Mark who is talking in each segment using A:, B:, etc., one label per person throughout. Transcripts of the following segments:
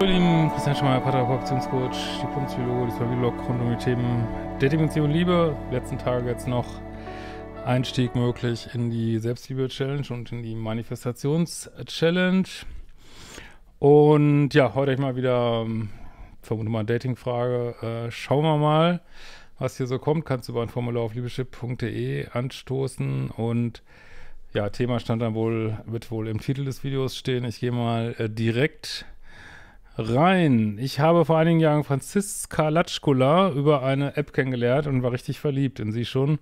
A: Hallo Lieben, Christian Schmeier, Paterapop, Beziehungscoach, die Punktsphilologe, die Familienlog rund um die Themen Dating, Beziehung, Liebe. Letzten Tage jetzt noch Einstieg möglich in die Selbstliebe-Challenge und in die Manifestations-Challenge. Und ja, heute ich mal wieder, ähm, vermute mal, Dating-Frage. Äh, schauen wir mal, was hier so kommt. Kannst du über ein Formular auf liebeschip.de anstoßen und ja, Thema stand dann wohl, wird wohl im Titel des Videos stehen. Ich gehe mal äh, direkt rein. Ich habe vor einigen Jahren Franziska Latschkula über eine App kennengelernt und war richtig verliebt in sie schon,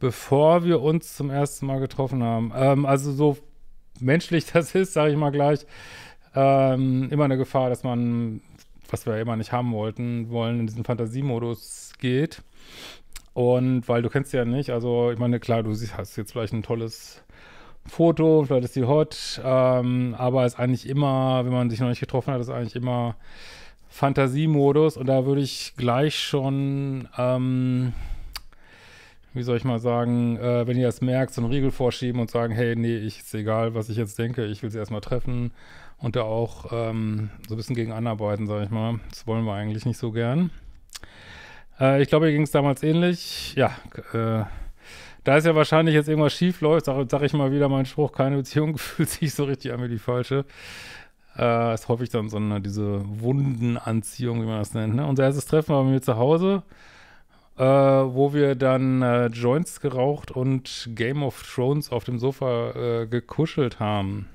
A: bevor wir uns zum ersten Mal getroffen haben. Ähm, also so menschlich das ist, sage ich mal gleich, ähm, immer eine Gefahr, dass man, was wir immer nicht haben wollten, wollen, in diesen Fantasiemodus geht. Und weil du kennst sie ja nicht, also ich meine, klar, du hast jetzt vielleicht ein tolles Foto, vielleicht ist sie hot, ähm, aber ist eigentlich immer, wenn man sich noch nicht getroffen hat, ist eigentlich immer Fantasiemodus und da würde ich gleich schon, ähm, wie soll ich mal sagen, äh, wenn ihr das merkt, so einen Riegel vorschieben und sagen, hey, nee, ich, ist egal, was ich jetzt denke, ich will sie erstmal treffen und da auch ähm, so ein bisschen gegen anarbeiten, sage ich mal. Das wollen wir eigentlich nicht so gern. Äh, ich glaube, ihr ging es damals ähnlich. Ja, äh, da ist ja wahrscheinlich jetzt irgendwas schief läuft, sage sag ich mal wieder meinen Spruch, keine Beziehung fühlt sich so richtig an wie die falsche. Äh, ist häufig dann so eine, diese Wundenanziehung, wie man das nennt. Ne? Unser erstes Treffen war bei mir zu Hause, äh, wo wir dann äh, Joints geraucht und Game of Thrones auf dem Sofa äh, gekuschelt haben.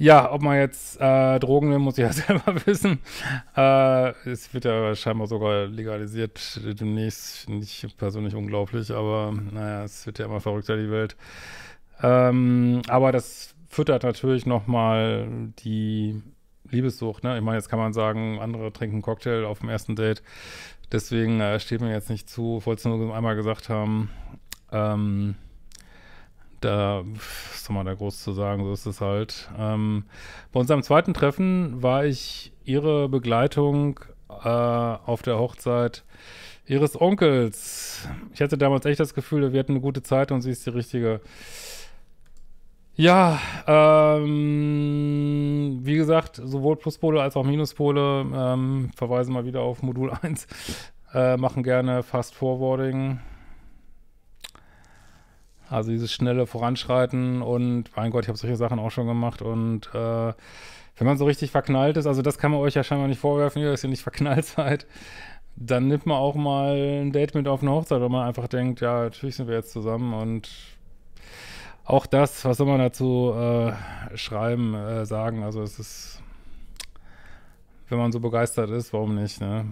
A: Ja, ob man jetzt äh, Drogen will, muss ich ja selber wissen. Äh, es wird ja scheinbar sogar legalisiert demnächst. Finde ich persönlich unglaublich, aber naja, es wird ja immer verrückter, die Welt. Ähm, aber das füttert natürlich nochmal die Liebessucht. Ne? Ich meine, jetzt kann man sagen, andere trinken Cocktail auf dem ersten Date. Deswegen äh, steht mir jetzt nicht zu, wollte es nur einmal gesagt haben. Ähm, da ist doch mal der groß zu sagen, so ist es halt. Ähm, bei unserem zweiten Treffen war ich ihre Begleitung äh, auf der Hochzeit ihres Onkels. Ich hatte damals echt das Gefühl, wir hatten eine gute Zeit und sie ist die richtige. Ja, ähm, wie gesagt, sowohl Pluspole als auch Minuspole ähm, verweise mal wieder auf Modul 1, äh, machen gerne Fast Forwarding. Also dieses schnelle Voranschreiten und mein Gott, ich habe solche Sachen auch schon gemacht und äh, wenn man so richtig verknallt ist, also das kann man euch ja scheinbar nicht vorwerfen, dass ihr nicht verknallt seid, dann nimmt man auch mal ein Date mit auf eine Hochzeit, wenn man einfach denkt, ja, natürlich sind wir jetzt zusammen und auch das, was soll man dazu äh, schreiben, äh, sagen, also es ist, wenn man so begeistert ist, warum nicht, ne?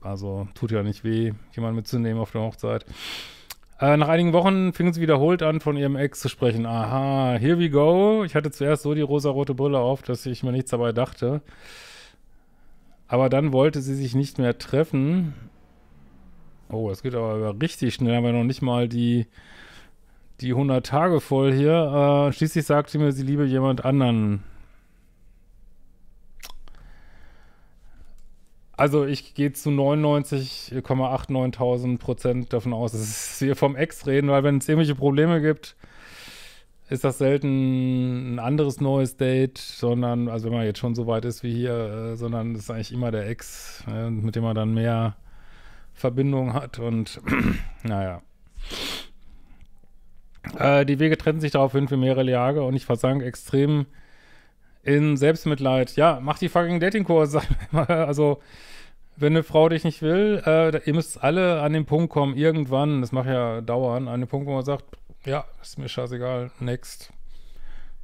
A: Also tut ja nicht weh, jemanden mitzunehmen auf eine Hochzeit. Äh, nach einigen Wochen fing sie wiederholt an, von ihrem Ex zu sprechen. Aha, here we go. Ich hatte zuerst so die rosarote Brille auf, dass ich mir nichts dabei dachte. Aber dann wollte sie sich nicht mehr treffen. Oh, das geht aber richtig schnell. Haben wir noch nicht mal die, die 100 Tage voll hier. Äh, schließlich sagte sie mir, sie liebe jemand anderen. Also ich gehe zu 99,89000 Prozent davon aus, dass wir vom Ex reden, weil wenn es irgendwelche Probleme gibt, ist das selten ein anderes neues Date, sondern, also wenn man jetzt schon so weit ist wie hier, äh, sondern ist eigentlich immer der Ex, äh, mit dem man dann mehr Verbindung hat und naja. Äh, die Wege trennten sich daraufhin für mehrere Jahre und ich versank extrem in Selbstmitleid. Ja, mach die fucking Datingkurse. also wenn eine Frau dich nicht will, äh, ihr müsst alle an den Punkt kommen, irgendwann, das macht ja dauern, an den Punkt, wo man sagt, ja, ist mir scheißegal, next.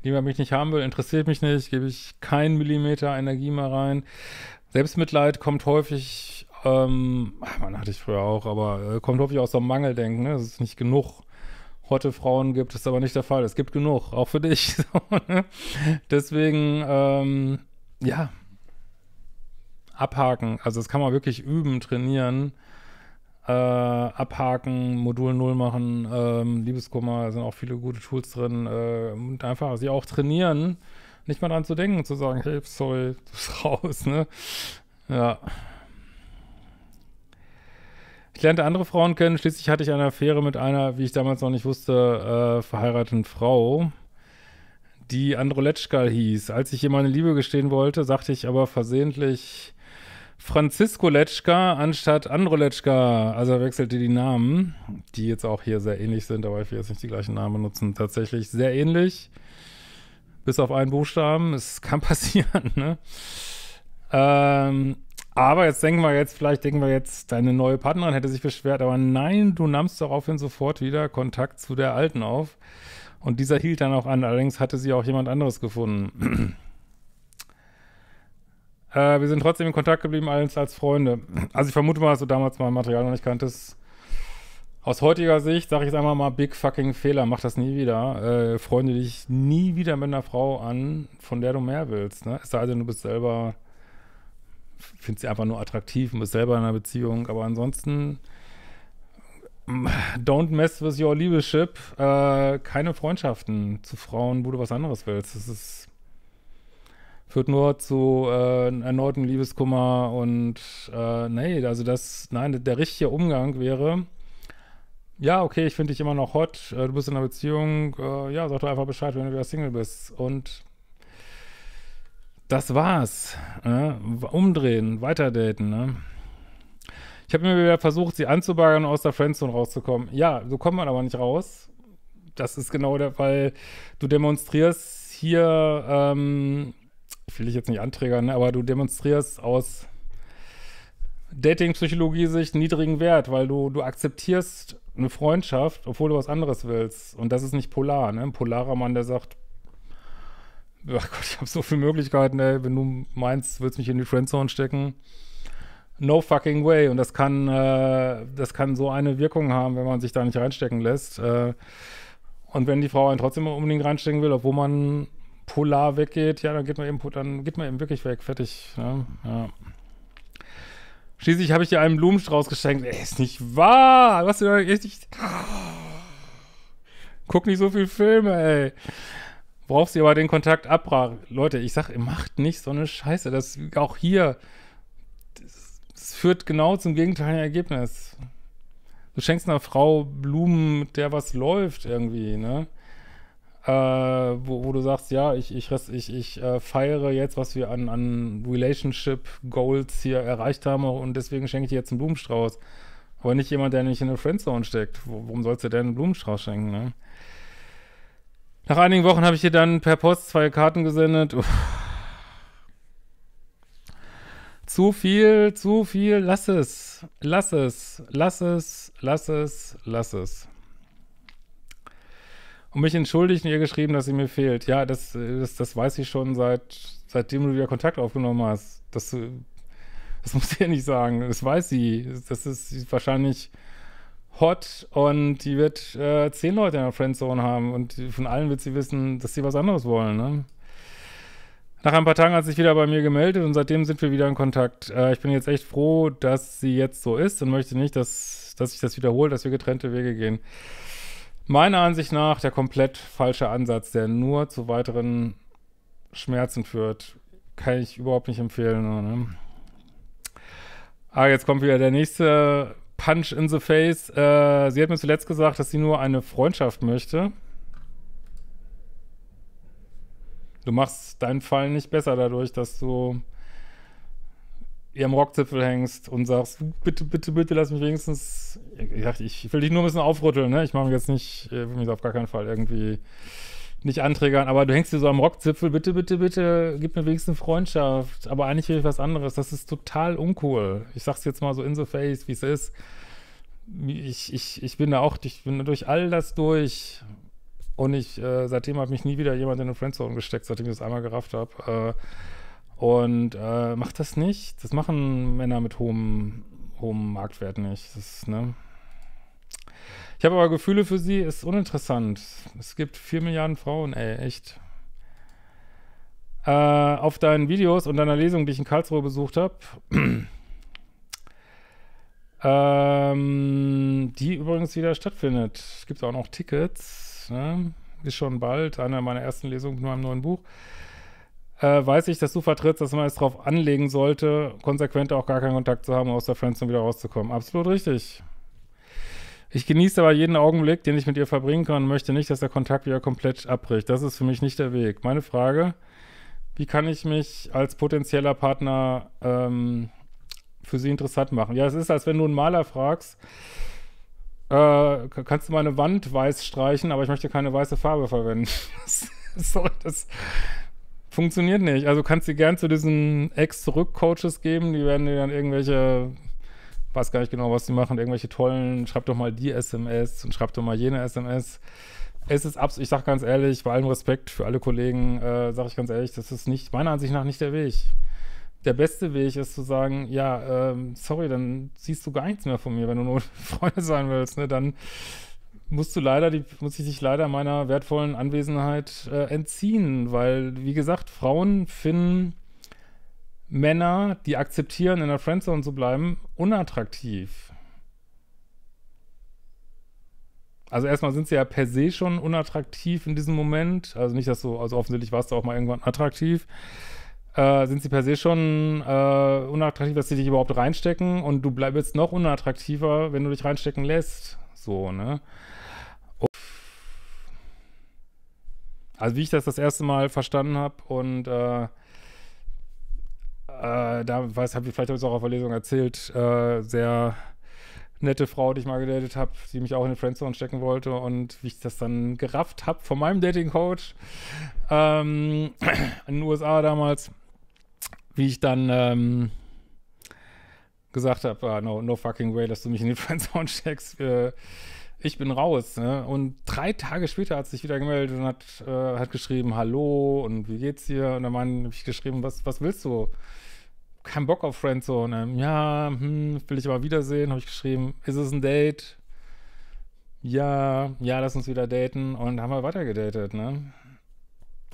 A: Lieber mich nicht haben will, interessiert mich nicht, gebe ich keinen Millimeter Energie mehr rein. Selbstmitleid kommt häufig, ähm, man hatte ich früher auch, aber äh, kommt häufig aus so einem Mangeldenken, ne? Das ist nicht genug hotte Frauen gibt, ist aber nicht der Fall. Es gibt genug, auch für dich. Ne? Deswegen, ähm, ja, abhaken. Also das kann man wirklich üben, trainieren, äh, abhaken, Modul 0 machen, ähm, Liebeskummer, sind auch viele gute Tools drin. Äh, und einfach sie auch trainieren, nicht mal dran zu denken, zu sagen, hey, sorry, du bist raus, ne? Ja. Ich lernte andere Frauen kennen. Schließlich hatte ich eine Affäre mit einer, wie ich damals noch nicht wusste, äh, verheirateten Frau, die Androletschkal hieß. Als ich ihr meine Liebe gestehen wollte, sagte ich aber versehentlich, Francisco Letschka anstatt Andro Letschka. Also er wechselte die Namen, die jetzt auch hier sehr ähnlich sind, aber ich will jetzt nicht die gleichen Namen benutzen. Tatsächlich sehr ähnlich. Bis auf einen Buchstaben. Es kann passieren, ne? Ähm, aber jetzt denken wir jetzt, vielleicht denken wir jetzt, deine neue Partnerin hätte sich beschwert, aber nein, du nahmst daraufhin sofort wieder Kontakt zu der Alten auf. Und dieser hielt dann auch an. Allerdings hatte sie auch jemand anderes gefunden. Äh, wir sind trotzdem in Kontakt geblieben, als, als Freunde. Also ich vermute mal, dass du damals mein Material noch nicht kanntest. Aus heutiger Sicht sage ich jetzt einmal mal, big fucking Fehler, mach das nie wieder. Äh, freunde dich nie wieder mit einer Frau an, von der du mehr willst. Ne? Es sei denn, du bist selber, findest sie einfach nur attraktiv und bist selber in einer Beziehung. Aber ansonsten, mm, don't mess with your Liebeschip. Äh, keine Freundschaften zu Frauen, wo du was anderes willst. Das ist führt nur zu äh, erneuten Liebeskummer und äh, nee, also das, nein, der richtige Umgang wäre, ja, okay, ich finde dich immer noch hot, äh, du bist in einer Beziehung, äh, ja, sag doch einfach Bescheid, wenn du wieder Single bist und das war's. Ne? Umdrehen, daten, ne? Ich habe mir wieder versucht, sie anzubaggern und aus der Friendzone rauszukommen. Ja, so kommt man aber nicht raus. Das ist genau der Fall. Du demonstrierst hier ähm, will ich jetzt nicht anträgern, ne? aber du demonstrierst aus Dating-Psychologie-Sicht niedrigen Wert, weil du, du akzeptierst eine Freundschaft, obwohl du was anderes willst. Und das ist nicht polar, ne? Ein polarer Mann, der sagt, ach Gott, ich habe so viele Möglichkeiten, ey, wenn du meinst, willst du mich in die Friendzone stecken. No fucking way. Und das kann, äh, das kann so eine Wirkung haben, wenn man sich da nicht reinstecken lässt. Äh, und wenn die Frau einen trotzdem unbedingt reinstecken will, obwohl man polar weggeht, ja, dann geht man eben, dann geht man eben wirklich weg, fertig. Ne? Ja. Schließlich habe ich dir einen Blumenstrauß geschenkt. Ey, ist nicht wahr! Was du echt nicht. Guck nicht so viel Filme, ey. Worauf sie aber den Kontakt abbrach. Leute, ich sag, ihr macht nicht so eine Scheiße. Das auch hier. Das, das führt genau zum gegenteiligen Ergebnis. Du schenkst einer Frau Blumen, mit der was läuft irgendwie, ne? äh, wo, wo, du sagst, ja, ich, ich, ich, ich äh, feiere jetzt, was wir an, an Relationship-Goals hier erreicht haben und deswegen schenke ich dir jetzt einen Blumenstrauß. Aber nicht jemand, der nicht in eine Friendzone steckt. Warum sollst du denn einen Blumenstrauß schenken, ne? Nach einigen Wochen habe ich dir dann per Post zwei Karten gesendet. Uff. Zu viel, zu viel, lass es, lass es, lass es, lass es, lass es und mich entschuldigt und ihr geschrieben, dass sie mir fehlt. Ja, das, das, das weiß ich schon seit, seitdem du wieder Kontakt aufgenommen hast. Das, das muss ich ja nicht sagen. Das weiß sie. Das ist wahrscheinlich hot und die wird äh, zehn Leute in der Friendzone haben und von allen wird sie wissen, dass sie was anderes wollen. Ne? Nach ein paar Tagen hat sie sich wieder bei mir gemeldet und seitdem sind wir wieder in Kontakt. Äh, ich bin jetzt echt froh, dass sie jetzt so ist und möchte nicht, dass, dass sich das wiederholt, dass wir getrennte Wege gehen. Meiner Ansicht nach der komplett falsche Ansatz, der nur zu weiteren Schmerzen führt. Kann ich überhaupt nicht empfehlen. Ne? Ah, jetzt kommt wieder der nächste Punch in the Face. Äh, sie hat mir zuletzt gesagt, dass sie nur eine Freundschaft möchte. Du machst deinen Fall nicht besser dadurch, dass du hier am Rockzipfel hängst und sagst, bitte, bitte, bitte lass mich wenigstens, ich, ich will dich nur ein bisschen aufrütteln, ne? Ich mache mich jetzt nicht, äh, will mich auf gar keinen Fall irgendwie nicht anträgern, aber du hängst dir so am Rockzipfel, bitte, bitte, bitte, gib mir wenigstens Freundschaft, aber eigentlich will ich was anderes. Das ist total uncool. Ich sag's jetzt mal so in the face, wie es ist. Ich, ich, ich bin da auch, ich bin durch all das durch und ich, äh, seitdem hat mich nie wieder jemand in eine Friendzone gesteckt, seitdem ich das einmal gerafft habe. Äh, und äh, macht das nicht. Das machen Männer mit hohem, hohem Marktwert nicht. Ist, ne? Ich habe aber Gefühle für sie, ist uninteressant. Es gibt vier Milliarden Frauen, ey, echt. Äh, auf deinen Videos und deiner Lesung, die ich in Karlsruhe besucht habe, ähm, die übrigens wieder stattfindet. Es gibt auch noch Tickets. Ne? Ist schon bald, einer meiner ersten Lesungen nur meinem neuen Buch äh, weiß ich, dass du vertrittst, dass man es darauf anlegen sollte, konsequent auch gar keinen Kontakt zu haben, um aus der Friendzone wieder rauszukommen. Absolut richtig. Ich genieße aber jeden Augenblick, den ich mit ihr verbringen kann und möchte nicht, dass der Kontakt wieder komplett abbricht. Das ist für mich nicht der Weg. Meine Frage, wie kann ich mich als potenzieller Partner ähm, für sie interessant machen? Ja, es ist, als wenn du einen Maler fragst, äh, kannst du meine Wand weiß streichen, aber ich möchte keine weiße Farbe verwenden. Sorry, das Funktioniert nicht. Also kannst du gern zu diesen Ex-Zurück-Coaches geben, die werden dir dann irgendwelche, weiß gar nicht genau, was die machen, irgendwelche tollen, schreib doch mal die SMS und schreib doch mal jene SMS. Es ist absolut, ich sag ganz ehrlich, bei allem Respekt für alle Kollegen, äh, sage ich ganz ehrlich, das ist nicht, meiner Ansicht nach nicht der Weg. Der beste Weg ist zu sagen, ja, ähm, sorry, dann siehst du gar nichts mehr von mir, wenn du nur Freunde sein willst, ne? Dann musst du leider, die, muss ich dich leider meiner wertvollen Anwesenheit äh, entziehen, weil, wie gesagt, Frauen finden Männer, die akzeptieren, in der Friendzone zu bleiben, unattraktiv. Also erstmal sind sie ja per se schon unattraktiv in diesem Moment. Also nicht, dass du, also offensichtlich warst du auch mal irgendwann attraktiv. Äh, sind sie per se schon äh, unattraktiv, dass sie dich überhaupt reinstecken und du bleibst noch unattraktiver, wenn du dich reinstecken lässt. So, ne? Und also wie ich das das erste Mal verstanden habe und äh, äh, da weiß, hab ich, vielleicht habe ich es auch auf der Lesung erzählt, äh, sehr nette Frau, die ich mal gedatet habe, die mich auch in den Friendzone stecken wollte und wie ich das dann gerafft habe von meinem Dating-Coach ähm, in den USA damals, wie ich dann ähm, gesagt habe, ah, no, no fucking way, dass du mich in die Friendzone steckst, äh, ich bin raus. Ne? Und drei Tage später hat sich wieder gemeldet und hat, äh, hat geschrieben, hallo und wie geht's dir? Und dann habe ich geschrieben, was, was willst du? Kein Bock auf Friendzone. Ähm, ja, hm, will ich aber wiedersehen, habe ich geschrieben. Ist es ein Date? Ja, ja, lass uns wieder daten. Und haben wir weiter gedatet, ne?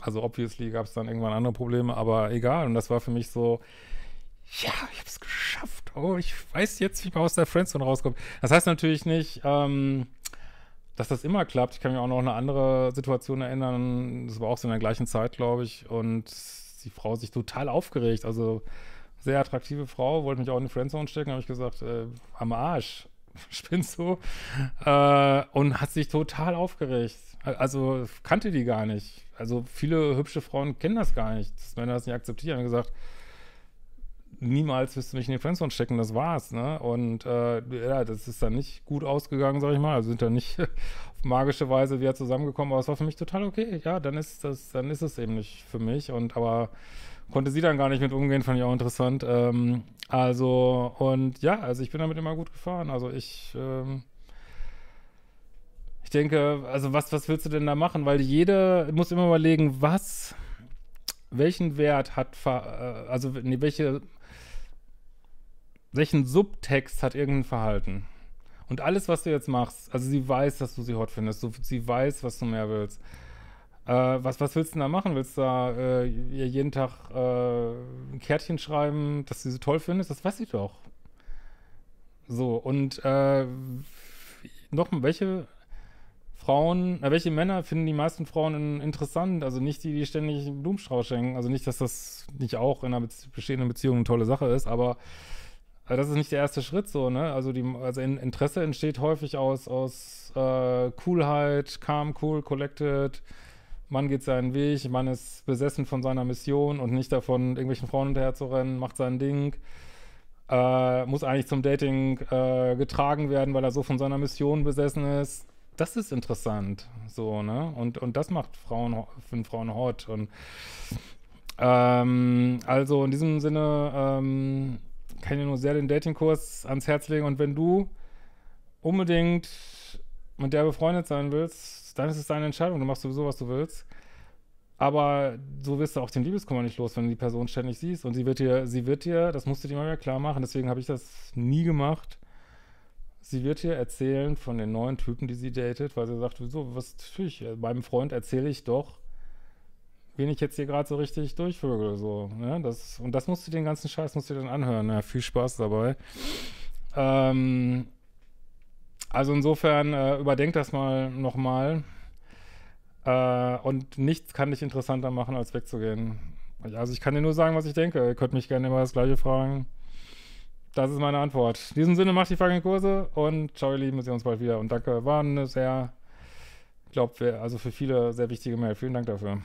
A: Also obviously gab es dann irgendwann andere Probleme, aber egal. Und das war für mich so, ja, ich hab's geschafft. Oh, ich weiß jetzt, wie man aus der Friendzone rauskommt. Das heißt natürlich nicht, ähm, dass das immer klappt. Ich kann mich auch noch eine andere Situation erinnern. Das war auch so in der gleichen Zeit, glaube ich. Und die Frau sich total aufgeregt. Also sehr attraktive Frau, wollte mich auch in die Friendzone stecken. habe ich gesagt, äh, am Arsch. Spinnst du? Äh, und hat sich total aufgeregt. Also kannte die gar nicht. Also viele hübsche Frauen kennen das gar nicht, dass Männer das nicht akzeptieren. Und gesagt, niemals wirst du mich in die Friendzone stecken, das war's, ne? Und äh, ja, das ist dann nicht gut ausgegangen, sag ich mal. Also sind dann nicht auf magische Weise wieder zusammengekommen, aber es war für mich total okay. Ja, dann ist das, dann ist es eben nicht für mich. Und aber konnte sie dann gar nicht mit umgehen, fand ich auch interessant. Ähm, also, und ja, also ich bin damit immer gut gefahren. Also ich, ähm, ich denke, also was, was willst du denn da machen? Weil jeder muss immer überlegen, was welchen Wert hat, äh, also nee, welche welchen Subtext hat irgendein Verhalten? Und alles, was du jetzt machst, also sie weiß, dass du sie hot findest, du, sie weiß, was du mehr willst. Äh, was, was willst du denn da machen? Willst du da äh, jeden Tag äh, ein Kärtchen schreiben, dass du sie toll findest? Das weiß sie doch. So, und äh, noch welche Frauen, äh, welche Männer finden die meisten Frauen interessant? Also nicht die, die ständig einen Blumenstrauß schenken. Also nicht, dass das nicht auch in einer bezie bestehenden Beziehung eine tolle Sache ist, aber aber also das ist nicht der erste Schritt so, ne? Also, die, also Interesse entsteht häufig aus, aus äh, Coolheit, halt, calm, cool, collected. Mann geht seinen Weg, Mann ist besessen von seiner Mission und nicht davon, irgendwelchen Frauen hinterher zu rennen, macht sein Ding. Äh, muss eigentlich zum Dating äh, getragen werden, weil er so von seiner Mission besessen ist. Das ist interessant, so, ne? Und, und das macht Frauen, für Frauen hot. Und, ähm, also in diesem Sinne, ähm, kann dir nur sehr den Datingkurs ans Herz legen. Und wenn du unbedingt mit der befreundet sein willst, dann ist es deine Entscheidung. Du machst sowieso, was du willst. Aber so wirst du auch den Liebeskummer nicht los, wenn du die Person ständig siehst. Und sie wird dir, sie wird dir, das musst du dir immer wieder klar machen, deswegen habe ich das nie gemacht. Sie wird dir erzählen von den neuen Typen, die sie datet, weil sie sagt, wieso, was tue ich? Äh, meinem Freund erzähle ich doch, wen ich jetzt hier gerade so richtig durchvögel. So, ne? das, und das musst du den ganzen Scheiß musst du dann anhören. Ja, ne? viel Spaß dabei. Ähm, also insofern äh, überdenk das mal nochmal. Äh, und nichts kann dich interessanter machen, als wegzugehen. Also ich kann dir nur sagen, was ich denke. Ihr könnt mich gerne immer das gleiche fragen. Das ist meine Antwort. In diesem Sinne, macht die fucking Kurse und ciao ihr Lieben, wir sehen uns bald wieder. Und danke, war eine sehr, glaubt, also für viele sehr wichtige Mail. Vielen Dank dafür.